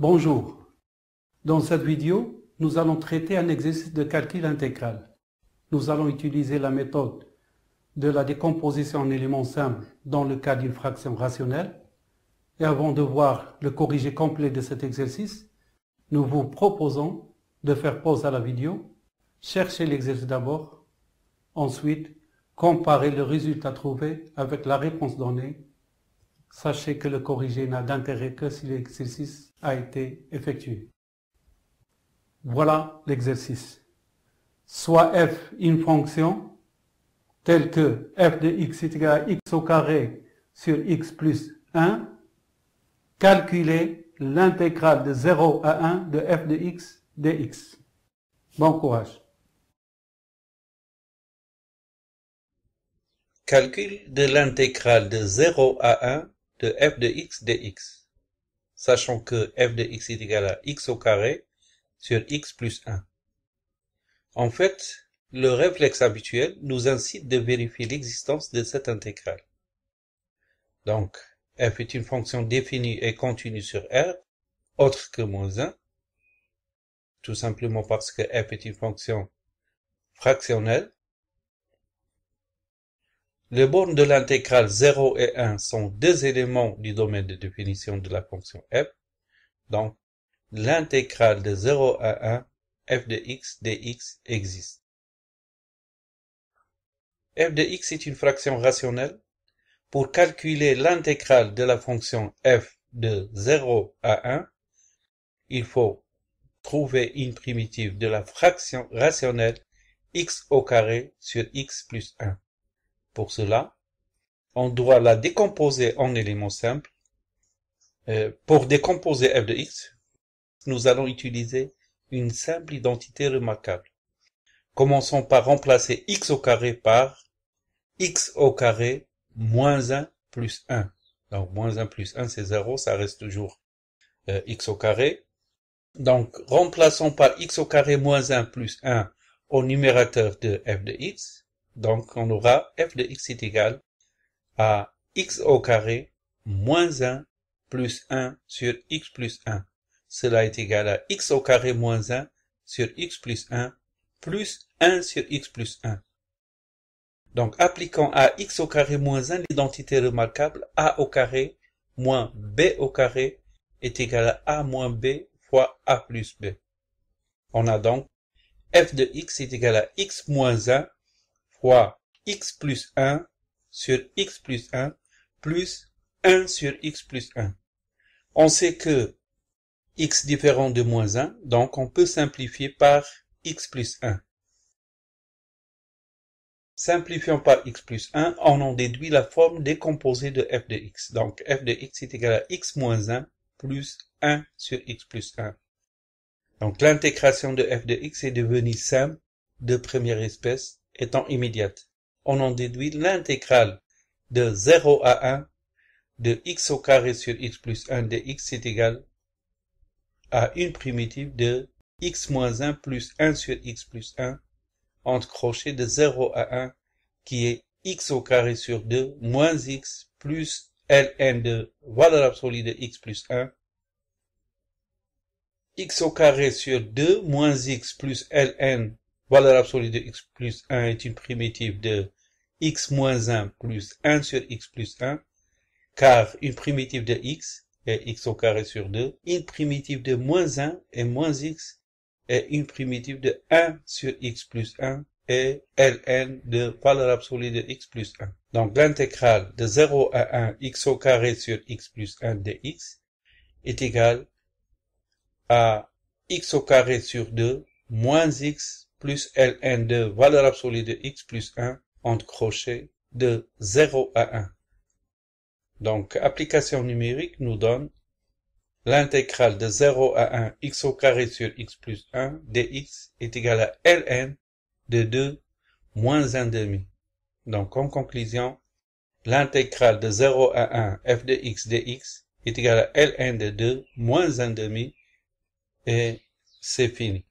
Bonjour. Dans cette vidéo, nous allons traiter un exercice de calcul intégral. Nous allons utiliser la méthode de la décomposition en éléments simples dans le cas d'une fraction rationnelle. Et avant de voir le corrigé complet de cet exercice, nous vous proposons de faire pause à la vidéo, chercher l'exercice d'abord, ensuite comparer le résultat trouvé avec la réponse donnée sachez que le corrigé n'a d'intérêt que si l'exercice a été effectué. Voilà l'exercice. Soit f une fonction telle que f de x est égal à x au carré sur x plus 1, calculez l'intégrale de 0 à 1 de f de x dx. Bon courage. Calcul de l'intégrale de 0 à 1 de f de x dx, sachant que f de x est égal à x au carré sur x plus 1. En fait, le réflexe habituel nous incite de vérifier l'existence de cette intégrale. Donc, f est une fonction définie et continue sur R, autre que moins 1, tout simplement parce que f est une fonction fractionnelle, les bornes de l'intégrale 0 et 1 sont deux éléments du domaine de définition de la fonction f. Donc, l'intégrale de 0 à 1 f de x dx existe. f de x est une fraction rationnelle. Pour calculer l'intégrale de la fonction f de 0 à 1, il faut trouver une primitive de la fraction rationnelle x au carré sur x plus 1. Pour cela, on doit la décomposer en éléments simples. Euh, pour décomposer f de x, nous allons utiliser une simple identité remarquable. Commençons par remplacer x au carré par x au carré moins 1 plus 1. Donc moins 1 plus 1 c'est 0, ça reste toujours euh, x au carré. Donc remplaçons par x au carré moins 1 plus 1 au numérateur de f de x. Donc, on aura f de x est égal à x au carré moins 1 plus 1 sur x plus 1. Cela est égal à x au carré moins 1 sur x plus 1 plus 1 sur x plus 1. Donc, appliquons à x au carré moins 1 l'identité remarquable a au carré moins b au carré est égal à a moins b fois a plus b. On a donc f de x est égal à x moins 1 fois x plus 1 sur x plus 1 plus 1 sur x plus 1. On sait que x différent de moins 1, donc on peut simplifier par x plus 1. Simplifiant par x plus 1, on en déduit la forme décomposée de f de x. Donc f de x est égal à x moins 1 plus 1 sur x plus 1. Donc l'intégration de f de x est devenue simple de première espèce étant immédiate. On en déduit l'intégrale de 0 à 1 de x au carré sur x plus 1 dx est égal à une primitive de x moins 1 plus 1 sur x plus 1 entre crochets de 0 à 1 qui est x au carré sur 2 moins x plus ln de voilà absolue de x plus 1 x au carré sur 2 moins x plus ln valeur absolue de x plus 1 est une primitive de x moins 1 plus 1 sur x plus 1, car une primitive de x est x au carré sur 2, une primitive de moins 1 est moins x, et une primitive de 1 sur x plus 1 est ln de valeur absolue de x plus 1. Donc l'intégrale de 0 à 1 x au carré sur x plus 1 dx est égale à x au carré sur 2 moins x plus ln de valeur absolue de x plus 1 entre crochets de 0 à 1. Donc, application numérique nous donne l'intégrale de 0 à 1 x au carré sur x plus 1 dx est égale à ln de 2 moins 1 demi. Donc, en conclusion, l'intégrale de 0 à 1 f de x dx est égale à ln de 2 moins 1 demi et c'est fini.